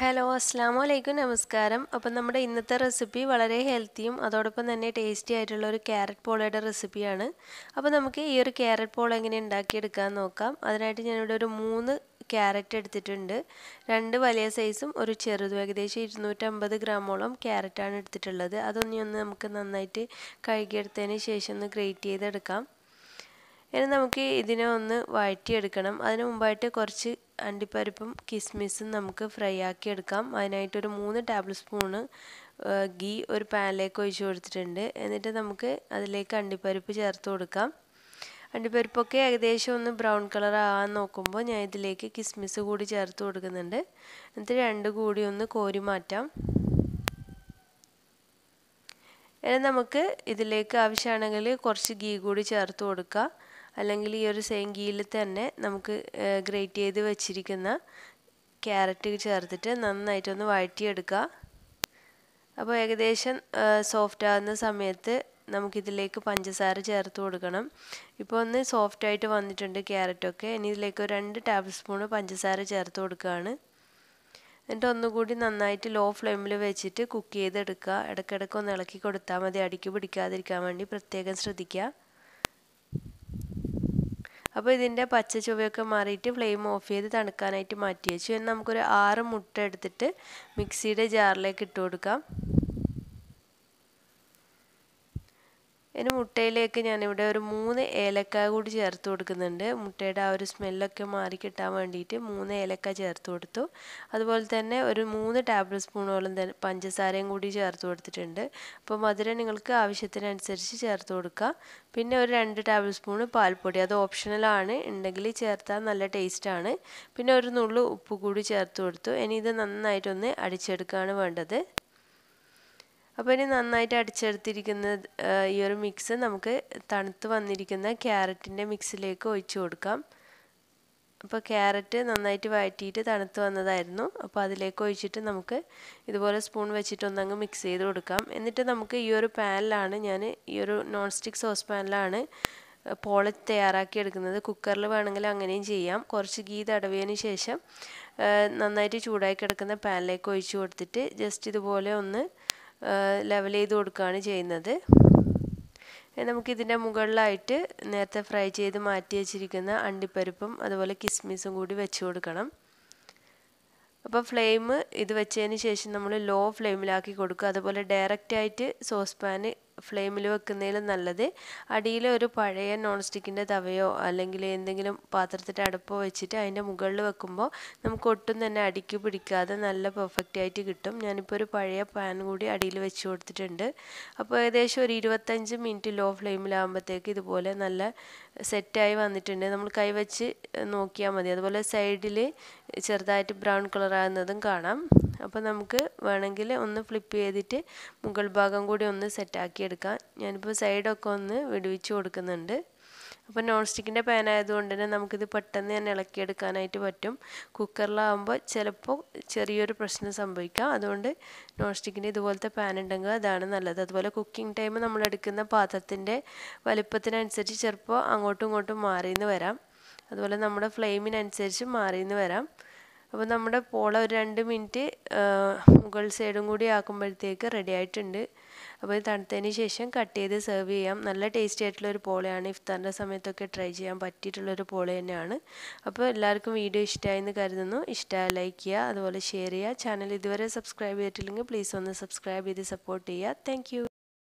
hello അസ്സാം വലൈക്കും നമസ്കാരം അപ്പം നമ്മുടെ ഇന്നത്തെ റെസിപ്പി വളരെ ഹെൽത്തിയും അതോടൊപ്പം തന്നെ ടേസ്റ്റി ആയിട്ടുള്ള ഒരു ക്യാരറ്റ് പോളയുടെ റെസിപ്പിയാണ് അപ്പോൾ നമുക്ക് ഈ ഒരു ക്യാരറ്റ് പോള എങ്ങനെ ഉണ്ടാക്കിയെടുക്കാൻ നോക്കാം അതിനായിട്ട് ഞാനിവിടെ ഒരു മൂന്ന് ക്യാരറ്റ് എടുത്തിട്ടുണ്ട് രണ്ട് വലിയ സൈസും ഒരു ചെറുതും ഏകദേശം ഇരുന്നൂറ്റമ്പത് ഗ്രാമോളം ക്യാരറ്റാണ് എടുത്തിട്ടുള്ളത് അതൊന്നി ഒന്ന് നമുക്ക് നന്നായിട്ട് കഴുകിയെടുത്തതിന് ശേഷം ഒന്ന് ഗ്രേറ്റ് ചെയ്തെടുക്കാം ഇനി നമുക്ക് ഇതിനെ ഒന്ന് വഴറ്റിയെടുക്കണം അതിന് മുമ്പായിട്ട് കുറച്ച് അണ്ടിപ്പരിപ്പും കിസ്മിസും നമുക്ക് ഫ്രൈ ആക്കി എടുക്കാം അതിനായിട്ട് ഒരു മൂന്ന് ടേബിൾ സ്പൂണ് ഗീ ഒരു പാനിലേക്ക് ഒഴിച്ച് കൊടുത്തിട്ടുണ്ട് എന്നിട്ട് നമുക്ക് അതിലേക്ക് അണ്ടിപ്പരിപ്പ് ചേർത്ത് കൊടുക്കാം അണ്ടിപ്പരിപ്പൊക്കെ ഏകദേശം ഒന്ന് ബ്രൗൺ കളർ ആകാൻ നോക്കുമ്പോൾ ഞാൻ ഇതിലേക്ക് കിസ്മിസ് കൂടി ചേർത്ത് കൊടുക്കുന്നുണ്ട് എന്നിട്ട് രണ്ട് കൂടി ഒന്ന് കോരി മാറ്റാം ഇനി നമുക്ക് ഇതിലേക്ക് ആവശ്യമാണെങ്കിൽ കുറച്ച് ഗീ കൂടി ചേർത്ത് കൊടുക്കാം അല്ലെങ്കിൽ ഈ ഒരു സേങ്കിയിൽ തന്നെ നമുക്ക് ഗ്രേറ്റ് ചെയ്ത് വെച്ചിരിക്കുന്ന ക്യാരറ്റ് ചേർത്തിട്ട് നന്നായിട്ടൊന്ന് വഴറ്റിയെടുക്കുക അപ്പോൾ ഏകദേശം സോഫ്റ്റ് ആകുന്ന സമയത്ത് നമുക്കിതിലേക്ക് പഞ്ചസാര ചേർത്ത് കൊടുക്കണം ഇപ്പോൾ ഒന്ന് സോഫ്റ്റ് ആയിട്ട് വന്നിട്ടുണ്ട് ക്യാരറ്റൊക്കെ ഇനി ഇതിലേക്ക് ഒരു രണ്ട് ടേബിൾ സ്പൂൺ പഞ്ചസാര ചേർത്ത് കൊടുക്കുകയാണ് എന്നിട്ട് ഒന്നുകൂടി നന്നായിട്ട് ലോ ഫ്ലെയിമിൽ വെച്ചിട്ട് കുക്ക് ചെയ്തെടുക്കുക ഇടയ്ക്കിടയ്ക്ക് ഒന്ന് ഇളക്കി കൊടുത്താൽ മതി അടിക്ക് പിടിക്കാതിരിക്കാൻ വേണ്ടി പ്രത്യേകം ശ്രദ്ധിക്കുക അപ്പോൾ ഇതിൻ്റെ പച്ച ചുവയൊക്കെ മാറിയിട്ട് ഫ്ലെയിം ഓഫ് ചെയ്ത് തണുക്കാനായിട്ട് മാറ്റി വെച്ചു ഇനി നമുക്കൊരു ആറ് മുട്ട എടുത്തിട്ട് മിക്സിയുടെ ജാറിലേക്ക് ഇട്ട് കൊടുക്കാം ഇനി മുട്ടയിലേക്ക് ഞാനിവിടെ ഒരു മൂന്ന് ഏലക്കായ കൂടി ചേർത്ത് കൊടുക്കുന്നുണ്ട് മുട്ടയുടെ ആ ഒരു സ്മെല്ലൊക്കെ മാറി കിട്ടാൻ വേണ്ടിയിട്ട് മൂന്ന് ഏലക്ക ചേർത്ത് കൊടുത്തു അതുപോലെ തന്നെ ഒരു മൂന്ന് ടേബിൾ സ്പൂണോളം തന്നെ പഞ്ചസാരയും കൂടി ചേർത്ത് കൊടുത്തിട്ടുണ്ട് അപ്പോൾ മധുരം നിങ്ങൾക്ക് ആവശ്യത്തിനനുസരിച്ച് ചേർത്ത് കൊടുക്കുക പിന്നെ ഒരു രണ്ട് ടേബിൾ സ്പൂൺ പാൽപ്പൊടി അത് ഓപ്ഷണലാണ് ഉണ്ടെങ്കിൽ ചേർത്താൽ നല്ല ടേസ്റ്റാണ് പിന്നെ ഒരു നുള്ളു ഉപ്പ് കൂടി ചേർത്ത് കൊടുത്തു ഇനി ഇത് നന്നായിട്ടൊന്ന് അടിച്ചെടുക്കുകയാണ് വേണ്ടത് അപ്പോൾ ഇനി നന്നായിട്ട് അടിച്ചെടുത്തിരിക്കുന്ന ഈ ഒരു മിക്സ് നമുക്ക് തണുത്ത് വന്നിരിക്കുന്ന ക്യാരറ്റിൻ്റെ മിക്സിലേക്ക് ഒഴിച്ചു കൊടുക്കാം അപ്പോൾ ക്യാരറ്റ് നന്നായിട്ട് വഴറ്റിയിട്ട് തണുത്ത് വന്നതായിരുന്നു അപ്പോൾ അതിലേക്ക് ഒഴിച്ചിട്ട് നമുക്ക് ഇതുപോലെ സ്പൂൺ വെച്ചിട്ട് ഒന്നങ്ങ് മിക്സ് ചെയ്ത് കൊടുക്കാം എന്നിട്ട് നമുക്ക് ഈ ഒരു പാനിലാണ് ഞാൻ ഈ ഒരു നോൺ സ്റ്റിക്ക് സോസ് പാനിലാണ് പോള തയ്യാറാക്കി എടുക്കുന്നത് കുക്കറിൽ വേണമെങ്കിൽ അങ്ങനെയും ചെയ്യാം കുറച്ച് ഗീ തടവിയതിന് ശേഷം നന്നായിട്ട് ചൂടായി കിടക്കുന്ന പാനിലേക്ക് ഒഴിച്ചു കൊടുത്തിട്ട് ജസ്റ്റ് ഇതുപോലെ ഒന്ന് ലെവൽ ചെയ്ത് കൊടുക്കുകയാണ് ചെയ്യുന്നത് നമുക്കിതിൻ്റെ മുകളിലായിട്ട് നേരത്തെ ഫ്രൈ ചെയ്ത് മാറ്റി വെച്ചിരിക്കുന്ന അണ്ടിപ്പരിപ്പും അതുപോലെ കിസ്മിസും കൂടി വെച്ച് കൊടുക്കണം അപ്പോൾ ഫ്ലെയിം ഇത് വെച്ചതിന് ശേഷം നമ്മൾ ലോ ഫ്ലെയിമിലാക്കി കൊടുക്കുക അതുപോലെ ഡയറക്റ്റായിട്ട് സോസ് പാന് ഫ്ലെയിമിൽ വെക്കുന്നതിലും നല്ലത് അടിയിൽ ഒരു പഴയ നോൺ സ്റ്റിക്കിൻ്റെ തവയോ അല്ലെങ്കിൽ എന്തെങ്കിലും പാത്രത്തിൻ്റെ അടുപ്പോ വെച്ചിട്ട് അതിൻ്റെ മുകളിൽ വെക്കുമ്പോൾ നമുക്ക് ഒട്ടും തന്നെ അടിക്ക് പിടിക്കാതെ നല്ല പെർഫെക്റ്റ് ആയിട്ട് കിട്ടും ഞാനിപ്പോൾ ഒരു പഴയ പാൻ കൂടി അടിയിൽ വെച്ച് കൊടുത്തിട്ടുണ്ട് അപ്പോൾ ഏകദേശം ഒരു ഇരുപത്തഞ്ച് മിനിറ്റ് ലോ ഫ്ലെയിമിലാകുമ്പോഴത്തേക്ക് ഇതുപോലെ നല്ല സെറ്റായി വന്നിട്ടുണ്ട് നമ്മൾ കൈവച്ച് നോക്കിയാൽ മതി അതുപോലെ സൈഡിൽ ചെറുതായിട്ട് ബ്രൗൺ കളറാകുന്നതും കാണാം അപ്പോൾ നമുക്ക് വേണമെങ്കിൽ ഒന്ന് ഫ്ലിപ്പ് ചെയ്തിട്ട് മുകൾ ഭാഗം കൂടി ഒന്ന് സെറ്റാക്കി എടുക്കാം ഞാനിപ്പോൾ സൈഡൊക്കെ ഒന്ന് വിടുവിച്ച് കൊടുക്കുന്നുണ്ട് അപ്പോൾ നോൺ സ്റ്റിക്കിൻ്റെ പാൻ ആയതുകൊണ്ട് തന്നെ നമുക്കിത് പെട്ടെന്ന് തന്നെ ഇളക്കിയെടുക്കാനായിട്ട് പറ്റും കുക്കറിലാകുമ്പോൾ ചിലപ്പോൾ ചെറിയൊരു പ്രശ്നം സംഭവിക്കാം അതുകൊണ്ട് നോൺ സ്റ്റിക്കിൻ്റെ ഇതുപോലത്തെ പാൻ ഉണ്ടെങ്കിൽ അതാണ് നല്ലത് അതുപോലെ കുക്കിംഗ് ടൈം നമ്മൾ എടുക്കുന്ന പാത്രത്തിൻ്റെ വലിപ്പത്തിനനുസരിച്ച് ചിലപ്പോൾ അങ്ങോട്ടും ഇങ്ങോട്ടും മാറിയെന്ന് വരാം അതുപോലെ നമ്മുടെ ഫ്ലെയിമിനനുസരിച്ച് മാറിയെന്ന് വരാം അപ്പോൾ നമ്മുടെ പോള ഒരു രണ്ട് മിനിറ്റ് മുകൾ സൈഡും കൂടി ആക്കുമ്പോഴത്തേക്ക് റെഡി ആയിട്ടുണ്ട് അപ്പോൾ ഇത് തണുത്തതിന് ശേഷം കട്ട് ചെയ്ത് സെർവ് ചെയ്യാം നല്ല ടേസ്റ്റി ആയിട്ടുള്ള ഒരു പോളയാണ് ഇഫ്താറിൻ്റെ സമയത്തൊക്കെ ട്രൈ ചെയ്യാൻ പറ്റിയിട്ടുള്ളൊരു പോള തന്നെയാണ് അപ്പോൾ എല്ലാവർക്കും വീഡിയോ ഇഷ്ടമായെന്ന് കരുതുന്നു ഇഷ്ടമായ ലൈക്ക് ചെയ്യുക അതുപോലെ ഷെയർ ചെയ്യുക ചാനൽ ഇതുവരെ സബ്സ്ക്രൈബ് ചെയ്തിട്ടില്ലെങ്കിൽ പ്ലീസ് ഒന്ന് സബ്സ്ക്രൈബ് ചെയ്ത് സപ്പോർട്ട് ചെയ്യുക താങ്ക്